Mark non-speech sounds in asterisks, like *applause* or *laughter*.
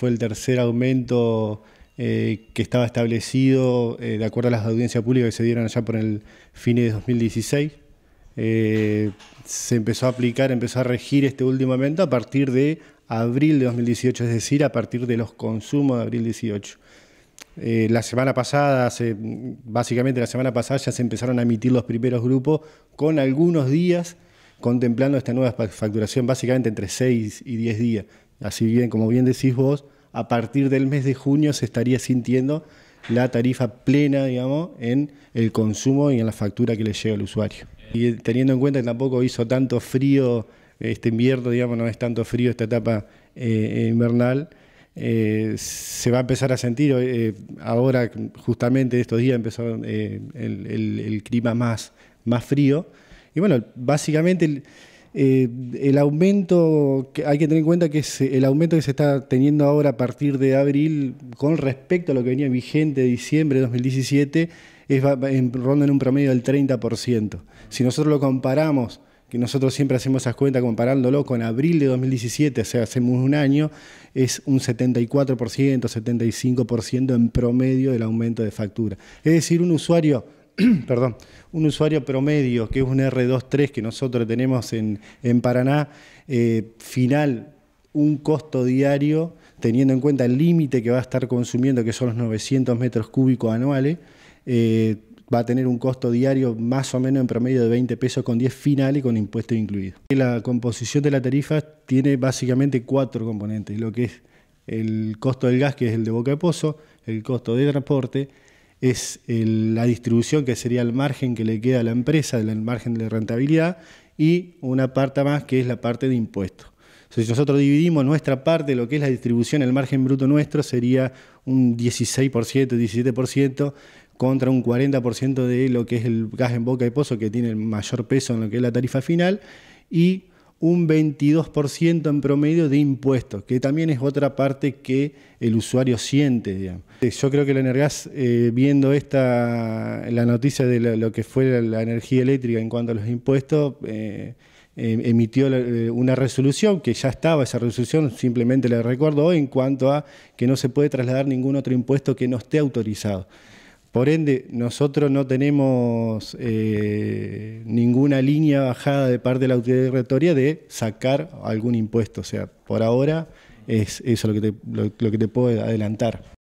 fue el tercer aumento eh, que estaba establecido eh, de acuerdo a las audiencias públicas que se dieron allá por el fin de 2016. Eh, se empezó a aplicar, empezó a regir este último aumento a partir de abril de 2018, es decir, a partir de los consumos de abril 18. la semana pasada, básicamente la semana pasada ya se empezaron a emitir los primeros grupos con algunos días contemplando esta nueva facturación, básicamente entre 6 y 10 días. Así bien, como bien decís vos, a partir del mes de junio se estaría sintiendo la tarifa plena, digamos, en el consumo y en la factura que le llega al usuario. Y teniendo en cuenta que tampoco hizo tanto frío este invierno, digamos, no es tanto frío esta etapa eh, invernal, eh, se va a empezar a sentir eh, ahora, justamente estos días empezó el, clima más, más frío. Y bueno, básicamente eh, el aumento, que hay que tener en cuenta que el aumento que se está teniendo ahora a partir de abril con respecto a lo que venía vigente de diciembre de 2017 es, en, ronda en un promedio del 30%. Si nosotros lo comparamos, que nosotros siempre hacemos esas cuentas comparándolo con abril de 2017, o sea, hacemos un año, es un 74%, 75% en promedio del aumento de factura. Es decir, un usuario *clears throat* perdón, un usuario promedio, que es un R23 que nosotros tenemos en, Paraná, eh, final, un costo diario, teniendo en cuenta el límite que va a estar consumiendo, que son los 900 metros cúbicos anuales, eh, va a tener un costo diario más o menos en promedio de 20 pesos con 10 finales con impuestos incluidos. La composición de la tarifa tiene básicamente cuatro componentes, lo que es el costo del gas, que es el de boca de pozo, el costo de transporte, es la distribución que sería el margen que le queda a la empresa, el margen de rentabilidad, y una parte más que es la parte de impuestos. si nosotros dividimos nuestra parte, lo que es la distribución, el margen bruto nuestro sería un 16%, 17% contra un 40% de lo que es el gas en boca y pozo, que tiene el mayor peso en lo que es la tarifa final, y un 22% en promedio de impuestos, que también es otra parte que el usuario siente. Eh, yo creo que la Energas, eh, viendo esta, la noticia de lo, que fue la energía eléctrica en cuanto a los impuestos, eh, emitió una resolución, que ya estaba esa resolución, simplemente le recuerdo hoy, en cuanto a que no se puede trasladar ningún otro impuesto que no esté autorizado. Por ende, nosotros no tenemos eh, ninguna línea bajada de parte de la autoridad de sacar algún impuesto. O sea, por ahora es eso lo que te, lo que te puedo adelantar.